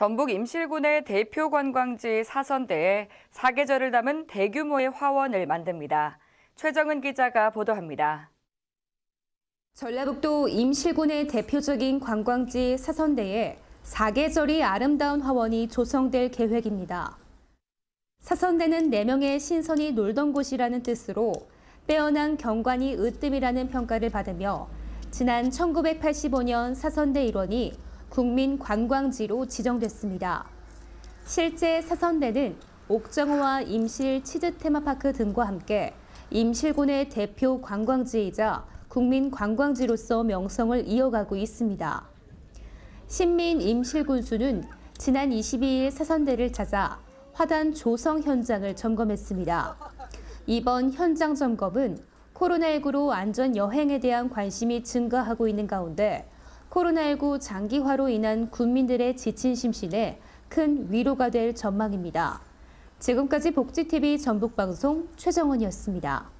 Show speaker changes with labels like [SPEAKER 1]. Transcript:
[SPEAKER 1] 전북 임실군의 대표 관광지 사선대에 사계절을 담은 대규모의 화원을 만듭니다. 최정은 기자가 보도합니다.
[SPEAKER 2] 전라북도 임실군의 대표적인 관광지 사선대에 사계절이 아름다운 화원이 조성될 계획입니다. 사선대는 4명의 신선이 놀던 곳이라는 뜻으로 빼어난 경관이 으뜸이라는 평가를 받으며 지난 1985년 사선대 일원이 국민 관광지로 지정됐습니다. 실제 사선대는 옥정호와 임실 치즈 테마파크 등과 함께 임실군의 대표 관광지이자 국민 관광지로서 명성을 이어가고 있습니다. 신민 임실군수는 지난 22일 사선대를 찾아 화단 조성 현장을 점검했습니다. 이번 현장 점검은 코로나19로 안전 여행에 대한 관심이 증가하고 있는 가운데 코로나19 장기화로 인한 국민들의 지친 심신에 큰 위로가 될 전망입니다. 지금까지 복지TV 전북방송 최정원이었습니다.